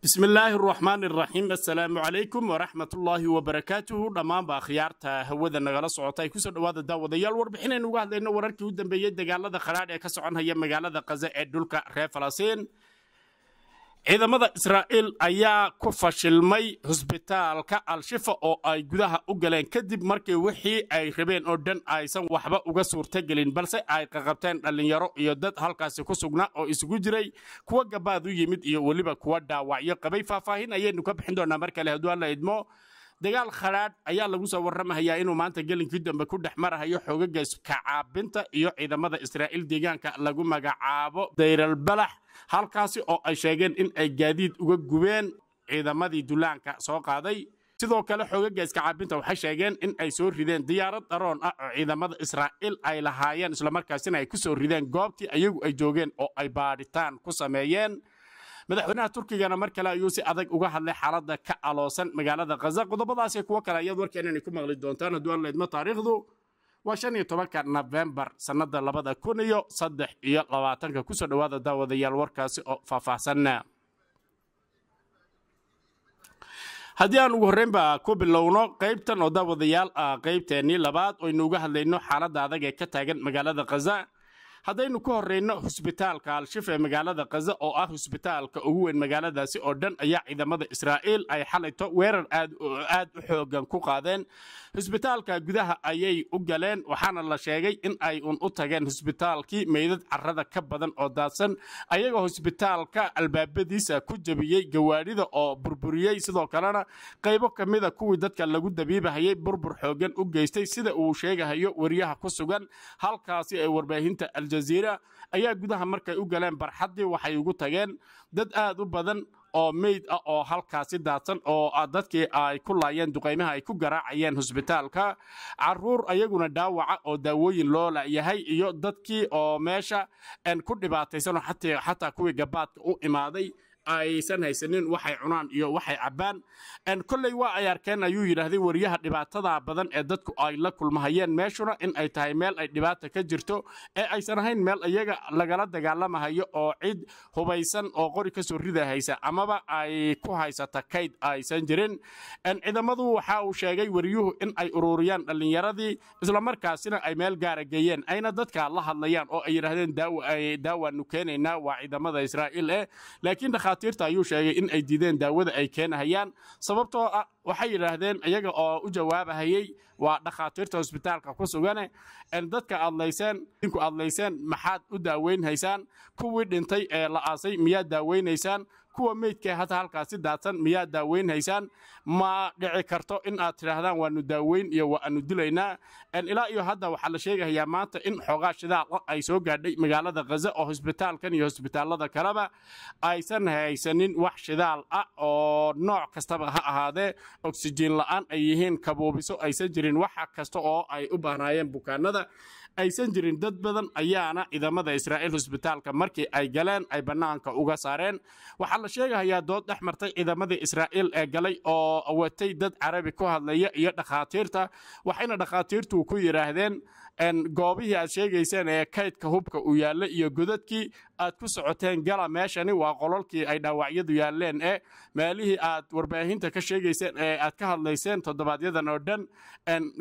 bismi illaahi araxmaan iraxiim assalaamu calaykum waraxmatullaahi wabarakaatuhu dhammaanba akhyaarta hawada nagala socota ay kusoo dhawaada daawadayaal warbixinaynu uga hadlayno wararkii u dambeeyey dagaalada khadhaadh ee ka soconhaya magaalada kaza ee dhulka reer falastiin ciidamada israa'iil ayaa ku fashilmay husbitaalka al-shifa oo ay gudaha u galeen kadib markii wixii ay rabeen oo dhan aysan waxba uga suurtagelin balse ay qaqabteen dhallinyaro iyo dad halkaasi ku sugnaa oo isugu jiray kuwa gabaad u yimid iyo weliba kuwa dhaawacyo qabay faahfaahin ayaynu ka bixin doonaa mar kale hadduu alla idmo dagaal khadhaadh ayaa lagu soo warramahayaa inuu maanta gelinkii dambe ku dhex marahayo xoogaga caabinta iyo ciidamada israa'iil deegaanka lagu magacaabo dayralbalax halkaasi oo ay sheegeen in ay gaadiid uga gubeen ciidamadii dullaanka soo qaaday sidoo kale xoogaga caabinta waxay sheegeen in ay soo rideen diyaarad daroon ah oo ciidamada israa'iil ay lahaayeen islamarkaasina ay ku soo rideen goobtii ayagu ay joogeen oo ay baadhitaan ku sameeyeen madaxweynaha turkigana mar kale ayuu si adag uga hadlay xaalada ka aloosan magaalada khaza qodobadaasi kuwo kale ayaad warkeen inay ku maqli doontaan haduu aan laydmo taariikhdu waa shan iyo tobanka nofembar sannada labada kun iyo saddex iyo labaatanka kusoo dhawaada daawadayaal warkaasi oo faahfaahsanna haddii aan ugu horreynba ku bilowno qaybtan oo daawadayaal ah qaybteennii labaad oo aynu uga hadlayno xaaladda adag ee ka taagan magaalada khaza haddaynu ku horreyno husbitaalka al-shif ee magaalada khaza oo ah husbitaalka ugu weyn magaaladaasi oo dhan ayaa ciidamada israa'iil ay xalayto weerar aad u xoogan ku qaadeen husbitaalka gudaha ayay u galeen waxaana la sheegay in ay un u tageen husbitaalkii meydad carada ka badan oo daadsan ayagoo husbitaalka albaabadiisa ku jabiyey gawaadhida oo burburiyey sidoo kalena qaybo ka mida ah kuwii dadka lagu dabiibahayay burbur xoogan u geystay sida uu sheegahayo wariyaha ku sugan halkaasi ay warbaahinta aljaziira ayaa gudaha markay u galeen barxaddii waxay ugu tageen dad aad u badan oo meyd ah oo halkaasi daadsan oo ah dadkii ay ku laayeen duqaymaha ay ku garaacayeen hosbitaalka caruur ayaguna dhaawaca oo daawooyin loo laayahay iyo dadkii oo meesha ku dhibaataysan oo xataa kuwii gabaadka u imaaday aysan haysanin waxay cunaan iyo waxay cabbaan kolley waa ay arkeen ayuu yidhaahday wariyaha dhibaatada badan ee dadku ay la kulmahayeen meeshuna in ay tahay meel ay dhibaata ka jirto ee aysan ahayn meel iyaga lagala dagaalamahayo oo cid hubaysan oo qori kasoo ridahaysa amaba ay ku haysata kayd aysan jirin ciidamadu waxa uu sheegay wariyuhu in ay ururiyaan dhallinyaradii islamarkaasina ay meel gaara geeyeen ayna dadka la hadlayaan oo ay yidhaahdeen daawaanu keenaynaa waa ciidamada israa'iil eh laakiin dhakhaatiirta ayuu sheegay in ay diideen daawada ay keenahayaan sababtoo ah waxay yidhaahdeen iyaga oo u jawaabahayey waa dhakhaatiirta hosbitaalka ku sugane dadka adlayseen dinku adlayseen maxaad u daaweynhaysaan kuwii dhintay ee la aasay miyaad daaweynaysaan kuwa meydka hata halkaas si daadsan miyaa daaweyn haysaan ma dhici karto in aad tidhaahdaan waanu daaweyn iyo waa aanu dilaynaa ilaa iyo hadda waxaa la sheegayaa maanta in xoogaa shidaal ay soo gaadhay magaalada khaza oo hosbitaalkan iyo hosbitaallada kaleba aysan haysanin wax shidaal ah oo nooc kastaba ha ahaadee oksijiin la'aan ay yihiin kabuubiso aysan jirin wax kasta oo ay u baahnaayeen bukaanada aysan jirin dad badan ayaana ciidamada israa'iil husbitaalka markii ay galeen ay bannaanka uga saareen waxaa la sheegahayaa dood dhex martay ciidamadii israa'iil ee galay oo watay dad carabi ku hadlaya iyo dhakhaatiirta waxayna dhakhaatiirtu ku yidhaahdeen goobihii aad sheegayseen ee kaydka hubka uu yaalla iyo godadkii aad ku socoteen gala meeshani waa qololkii ay dhaawacyadu yaalleen ee meelihii aad warbaahinta ka sheegayseen ee aad ka hadlayseen toddobaadyadan oo dhan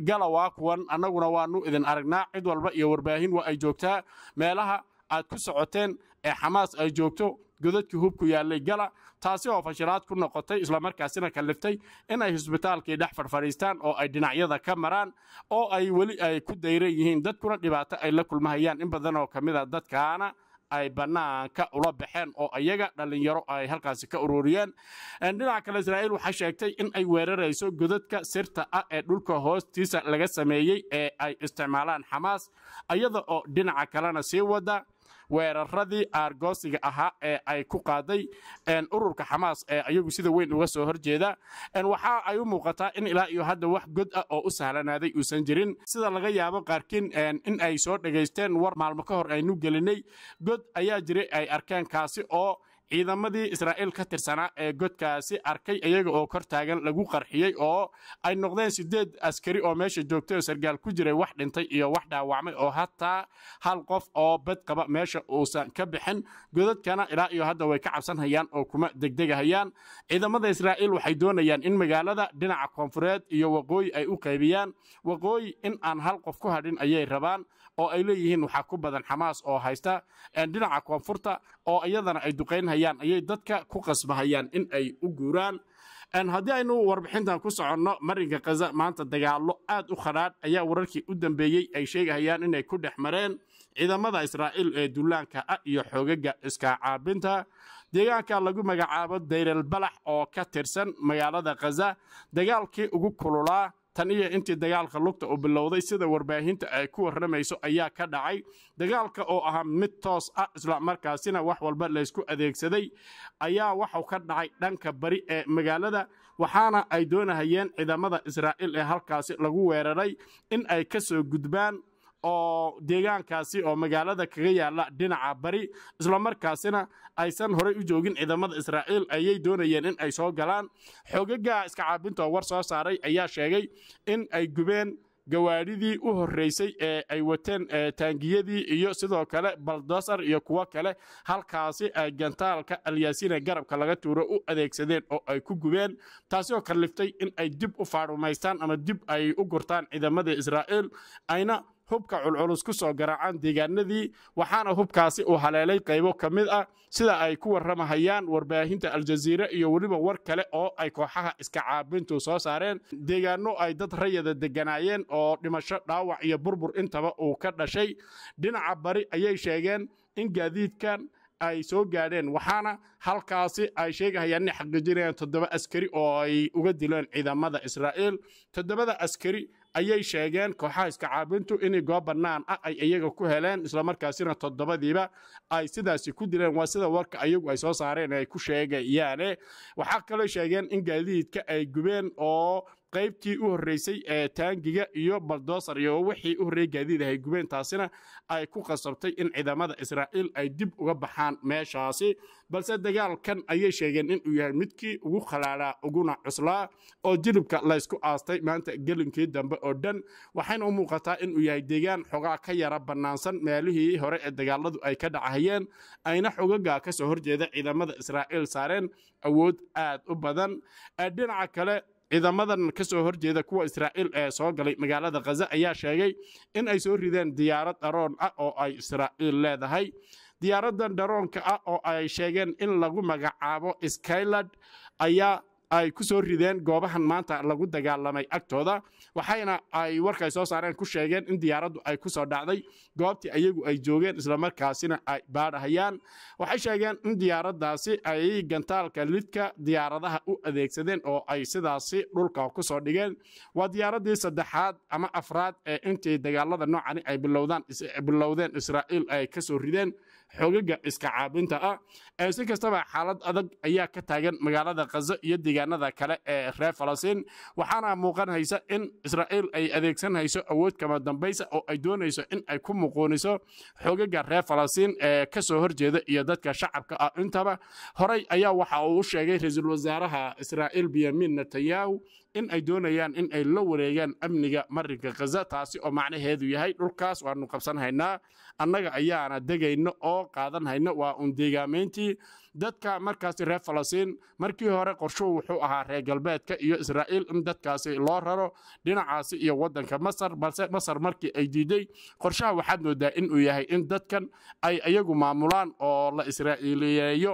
gala waa kuwan annaguna waanu idin aragnaa cid walba iyo warbaahin waa ay joogtaa meelaha aad ku socoteen ee xamaas ay joogto godadkii hub ku yaallay gala taasi oo fashiraad ku noqotay islamarkaasina kalliftay inay xusbitaalkii dhex farfadhiistaan oo ay dhinacyada ka maraan oo ay weli ay ku dayran yihiin dadkuna dhibaato ay la kulmahayaan in badan oo ka mid a ah dadkaana ay bannaanka ula baxeen oo iyaga dhallinyaro ay halkaasi ka ururiyeen dhinaca kale israa'iil waxaa sheegtay in ay weerarayso godadka sirta ah ee dhulka hoostiisa laga sameeyey ee ay isticmaalaan xamaas iyada oo dhinaca kalena sii wada weeraradii aargoosiga ahaa ee ay ku qaaday ururka xamaas ee ayagu sida weyn uga soo horjeeda waxa ay u muuqataa in ilaa iyo hadda wax god ah oo u sahlanaaday uusan jirin sida laga yaabo qaarkiin in ay soo dhegaysteen war maalmo ka hor aynu gelinay god ayaa jiray ay arkeen kaasi oo ciidamadii israa'iil ka tirsanaa ee godkaasi arkay iyaga oo kor taagan lagu qarxiyey oo ay noqdeen sideed askari oo meesha joogtay oo sargaal ku jiray wax dhintay iyo wax dhaawacmay oo hataa hal qof oo bad qaba meesha uusan ka bixin godadkana ilaa iyo hadda way ka cabsanhayaan oo kuma degdegahayaan ciidamada israa'iil waxay doonayaan in magaalada dhinaca koonfureed iyo waqooyi ay u qaybiyaan waqooyi in aan hal qof ku hadhin ayay rabaan oo ay leeyihiin waxaa ku badan xamaas oo haysta dhinaca koonfurta oo iyadana ay duqaynhayaan qasbahayaan ayay dadka ku qasbahayaan in ay u guuraan haddii aynu warbixintan ku soconno marinka khaza maanta dagaallo aad u khadhaadh ayaa wararkii u dambeeyey ay sheegahayaan inay ku dhex mareen ciidamada israa'iil ee duulaanka ah iyo xoogaga iskacaabinta deegaanka lagu magacaabo dayrel balax oo ka tirsan magaalada khaza dagaalkii ugu kululaa tan iyo intii dagaalka lugta uu bilowday sida warbaahinta ay ku warramayso ayaa ka dhacay dagaalka oo ahaa mid toos ah isla markaasina wax walba laysku adeegsaday ayaa waxau ka dhacay dhanka bari ee magaalada waxaana ay doonahayeen ciidamada israa'iil ee halkaasi lagu weeraray in ay ka soo gudbaan oo deegaankaasi oo magaalada kaga yaalla dhinaca bari islamarkaasina aysan horey u joogin ciidamada israa'iil ayay doonayeen in ay soo galaan xogaga iska caabinta oo war soo saaray ayaa sheegay in ay gubeen gawaadhidii u horreysay ee ay wateen taangiyadii iyo sidoo kale baldosar iyo kuwo kale halkaasi ay gantaalka alyaasiine garabka laga tuuro u adeegsadeen oo ay ku gubeen taasi oo kalliftay in ay dib u faarumaystaan ama dib ay u gurtaan ciidamada israa'iil ayna hubka culculus ku soo garaacaan deegaanadii waxaana hubkaasi uu haleelay qaybo ka mid ah sida ay ku warramahayaan warbaahinta aljaziira iyo weliba war kale oo ay kooxaha iska caabintu soo saareen deegaano ay dad rayada degganaayeen oo dhimasho dhaawac iyo burbur intaba uu ka dhashay dhinaca bari ayay sheegeen in gaadiidkan ay soo gaadheen waxaana halkaasi ay sheegahayaan inay xaqiijinayaan toddoba askari oo ay uga dileen ciidamada israa'iil toddobada askari ayay sheegeen kooxaha iskacaabintu inay goob bannaan ah ay iyaga ku heleen islamarkaasina toddobadiiba ay sidaasi ku dileen waa sida warka ayagu ay soo saareen ay ku sheegayaane waxaa kaloo sheegeen in gaadiidka ay gubeen oo qaybtii u horreysay ee taangiga iyo baldoosar iyo wixii u horreeyay gaadiidahay gubeentaasina ay ku qasabtay in ciidamada israa'iil ay dib uga baxaan meeshaasi balse dagaalkan ayay sheegeen inuu yahay midkii ugu khalaalaa uguna cuslaa oo jilibka laysku aastay maanta gelinkii dambe oo dhan waxayna u muuqataa inuu yahay deegaan xogaa ka yara bannaansan meelihii hore ee dagaaladu ay ka dhacahayeen ayna xogagaa ka soo horjeeda ciidamada israa'iil saareen awood aad u badan dhinaca kale ciidamadan ka soo horjeeda kuwa israa'iil ee soo galay magaalada khaza ayaa sheegay in ay soo rideen diyaarad dharoon ah oo ay israa'iil leedahay diyaaraddan dharoonka ah oo ay sheegeen in lagu magacaabo skyland ayaa ay ku soo rideen goobahan maanta lagu dagaalamay agtooda waxayna ay warkay soo saareen ku sheegeen in diyaaraddu ay ku soo dhacday goobtii ayagu ay joogeen islamarkaasina ay baadhahayaan waxay sheegeen in diyaaraddaasi ay gantaalka lidka diyaaradaha u adeegsadeen oo ay sidaasi dhulka ku soo dhigeen waa diyaaraddii saddexaad ama afraad ee intii dagaalada noocani ay bilowdeen israa'iil ay ka soo rideen xogaga iska caabinta ah si kastaba xaalad adag ayaa ka taagan magaalada khaza iyo degaan deegaanada kale ee reer falastiin waxaana muuqanhaysa in israa'iil ay adeegsanhayso awood kama dambaysa oo ay doonayso in ay ku muquuniso xogaga reer falastiin ee kasoo horjeeda iyo dadka shacabka ah intaba horey ayaa waxa uu u sheegay ra-iisul wasaaraha israa'iil benyamin netanyahu in ay doonayaan in ay la wareegaan amniga marinka khaza taasi oo macnaheedu yahay dhulkaas waanu qabsan haynaa annaga ayaana degayno oo qaadan hayno waa un deegaamayntii dadka markaasi reer falastiin markii hore qorshuhu wuxuu ahaa reer galbeedka iyo israa'iil in dadkaasi loo raro dhinacaasi iyo waddanka masar balse masar markii ay diiday qorshaha waxaad moodaa inuu yahay in dadkan ay iyagu maamulaan oo la israa'iiliyeeyo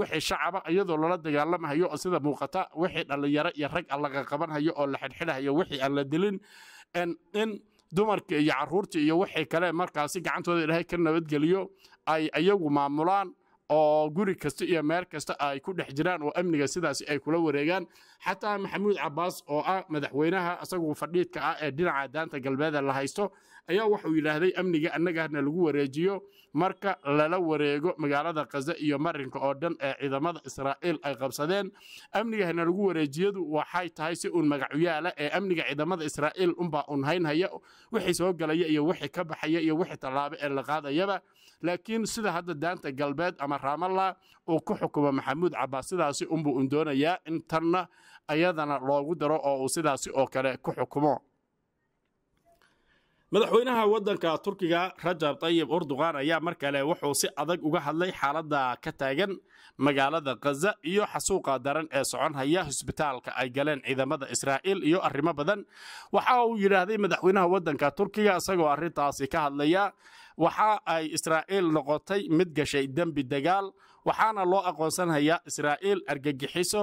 wixii shacaba iyadoo lala dagaalamahayo oo sida muuqata wixii dhallinyaro iyo rag aan qabanhayo oo la xidhxidhayo wixii aan la dilin in dumarkii iyo carruurtii iyo wixii kale markaasi gacantooda ilaahay ka nabadgeliyo ay iyagu maamulaan oo guri kasta iyo meel kasta ay ku dhex jiraan oo amniga sidaasi ay kula wareegaan xataa maxamuud cabaas oo ah madaxweynaha isagu fadhiidka ah ee dhinaca daanta galbeeda la haysto ayaa wuxuu yidhaahday amniga annagana lagu wareejiyo marka lala wareego magaalada kaza iyo marinka oo dhan ee ciidamada israa'iil ay qabsadeen amnigahana lagu wareejiyadu waxay tahay si uun magacyaala ee amniga ciidamada israa'iil unbaa un haynhaya wixii soo galaya iyo wixii ka baxaya iyo wixii tallaabo ee la qaadayaba laakiin sida hadda daanta galbeed ama raamalla uu ku xukumo maxamuud cabaas sidaasi unbuu un doonayaa in tanna ayadana loogu daro oo uu sidaasi oo kale ku xukumo madaxweynaha waddanka turkiga rajab tayib urduqan ayaa mar kale wuxuu si adag uga hadlay xaaladda ka taagan magaalada khaza iyo xasuuqa daran ee soconhaya hosbitaalka ay galeen ciidamada israa'iil iyo arrimo badan waxa uu yidhaahday madaxweynaha waddanka turkiga isagoo arrintaasi ka hadlaya waxa ay israa'iil noqotay mid gashay dembi dagaal waxaana loo aqoonsanhayaa israa'iil argagixiso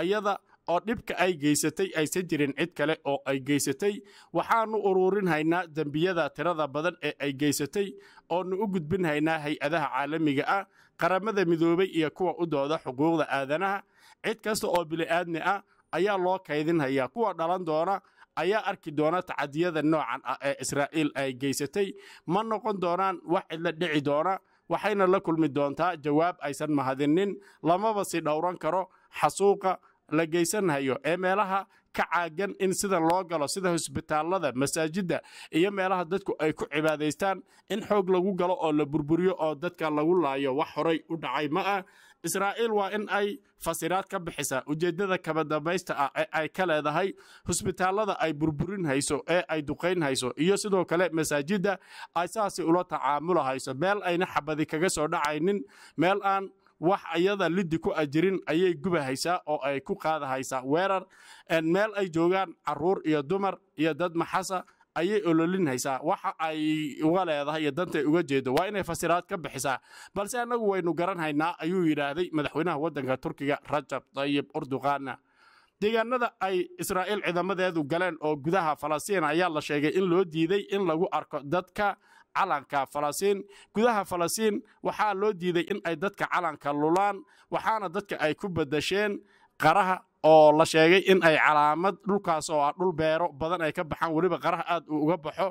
ayada oo dhibka ay geysatay aysan jirin cid kale oo ay geysatay waxaannu uruurinhaynaa dembiyada tirada badan ee ay geysatay oonu u gudbinhaynaa hay-adaha caalamiga ah qaramada midoobay iyo kuwa u dooda xuquuqda aadanaha cid kasta oo bili'aadmi ah ayaa loo kaydinhayaa kuwa dhalan doona ayaa arki doona tacadiyada noocan ah ee israa'iil ay geysatay ma noqon doonaan wax cidla dhici doona waxayna la kulmi doontaa jawaab aysan mahadinin lamaba si dhowran karo xasuuqa la geysanayo ee meelaha ka caagan in sida loo galo sida hosbitaalada masaajidda iyo meelaha dadku ay ku cibaadaystaan in xoog lagu galo oo la burburiyo oo dadka lagu laayo wax horay u dhacay ma ah israa'iil waa in ay fasiraad ka bixisaa ujeeddada kabadambaysta ah ee ay ka leedahay hosbitaalada ay burburinhayso ee ay duqaynhayso iyo sidoo kale masaajidda ay saasi ula tacaamulahayso meel ayna xabadi kaga soo dhacaynin meel aan wax ayada liddi ku ajirin ayay gubahaysaa oo ay ku qaadahaysaa weerar meel ay joogaan caruur iyo dumar iyo dad maxasa ayay ololinhaysaa waxa ay uga leedahay iyo dantay uga jeedo waa inay fasiraad ka bixisaa balse annagu waynu garanhaynaa ayuu yidhaahday madaxweynaha waddanka turkiga rajab dayib urduqaana deegaanada ay israa'iil ciidamadeedu galeen oo gudaha falastiin ayaa la sheegay in loo diiday in lagu arko dadka calanka falastiin gudaha falastiin waxaa loo diiday in ay dadka calanka lulaan waxaana dadka ay ku bedasheen qaraha oo la sheegay in ay calaamad dhulkaas oo ah dhul beero badan ay ka baxaan weliba qaraha aad uu uga baxo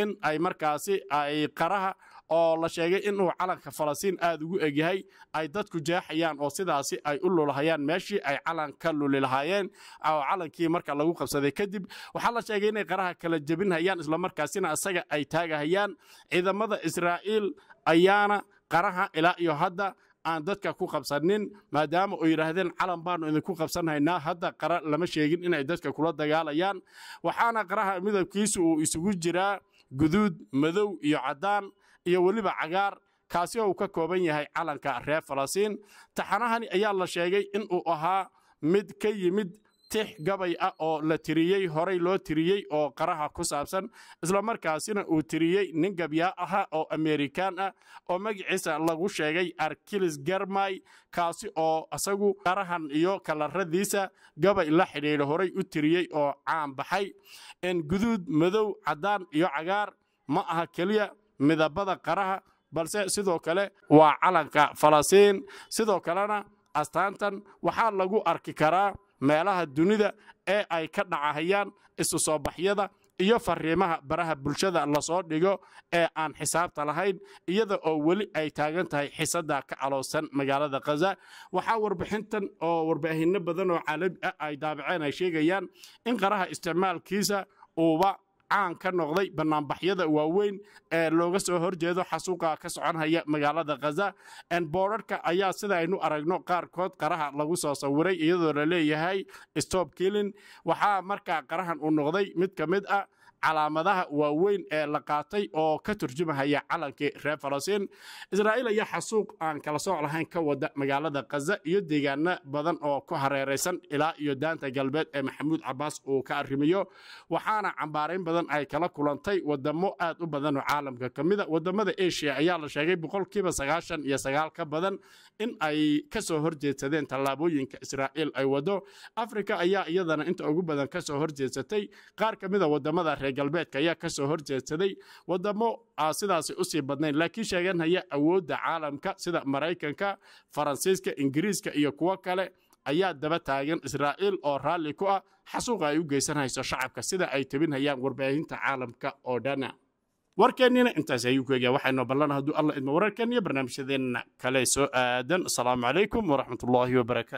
in ay markaasi ay qaraha oo la sheegay inuu calanka falastiin aad ugu egyahay ay dadku jeexayaan oo sidaasi ay u lulahayaan meeshii ay calan ka luli lahaayeen oo calankii marka lagu qabsaday kadib waxaa la sheegay inay qaraha kala jebinhayaan islamarkaasina isaga ay taagahayaan ciidamada israa'iil ayaana qaraha ilaa iyo hadda aan dadka ku qabsanin maadaama oo yidhaahdeen calan baanu idinku qabsanhaynaa hadda qara lama sheegin inay dadka kula dagaalayaan waxaana qaraha midabkiisu uu isugu jiraa guduud madow iyo caddaan iyo weliba cagaar kaasi oo uu ka kooban yahay calanka reer falastiin taxanahani ayaa la sheegay in uu ahaa mid ka yimid tix gabay ah oo la tiriyey horay loo tiriyey oo qaraha ku saabsan islamarkaasina uu tiriyey nin gabyaa aha oo amerikaan ah oo magaciisa lagu sheegay arkilis germay kaasi oo isagu qarahan iyo kalaradiisa gabay la xidhiidha horay u tiriyey oo caan baxay in guduud madow caddaan iyo cagaar ma aha keliya midabada qaraha balse sidoo kale waa calanka falastiin sidoo kalena astaantan waxaa lagu arki karaa meelaha dunida ee ay ka dhacahayaan isu soo baxyada iyo fariimaha baraha bulshada lasoo dhigo ee aan xisaabta lahayn iyada oo weli ay taagan tahay xisada ka caloosan magaalada khaza waxaa warbixintan oo warbaahinno badan oo caalami ah ay daabaceen ay sheegayaan in qaraha isticmaalkiisa uuba caan ka noqday banaanbaxyada waaweyn ee looga soo horjeedo xasuuqa ka soconhaya magaalada khaza boorarka ayaa sida aynu aragno qaarkood qaraha lagu soo sawiray iyadoo la leeyahay stop killin waxaa markaa qarahan uu noqday mid ka mid ah calaamadaha waaweyn ee la qaatay oo ka turjumahaya calankii reer falastiin israa'iil ayaa xasuuq aan kala sooc lahayn ka wada magaalada khaza iyo deegaano badan oo ku hareeraysan ilaa iyo daanta galbeed ee maxamuud cabaas uu ka arrimayo waxaana cambaarayn badan ay kala kulantay wadamo aad u badan oo caalamka ka mida ah. wadamada eshiya ayaa la sheegay boqolkiiba sagaashan iyo sagaal ka badan in ay kasoo horjeedsadeen tallaabooyinka israa'iil ay wado afrika ayaa iyadana inta ugu badan kasoo horjeedsatay qaar ka mida ah wadamada reer galbeedka ayaa kasoo horjeedsaday wadamo a sidaasi usii badnayn laakiin sheeganhaya awoodda caalamka sida maraykanka faransiiska ingiriiska iyo kuwo kale ayaa daba taagan israa'iil oo raalli ku ah xasuuqa ay u geysanhayso shacabka sida ay tabinhayaan warbaahinta caalamka oo dhana warkeennina intaas ayuu ku egaa waxaynu ballan hadduu alla idmo wararkeenniyo barnaamijyadeenna kale soo aadan asalaamu calaykum waraxmatullaahi wabarakaatu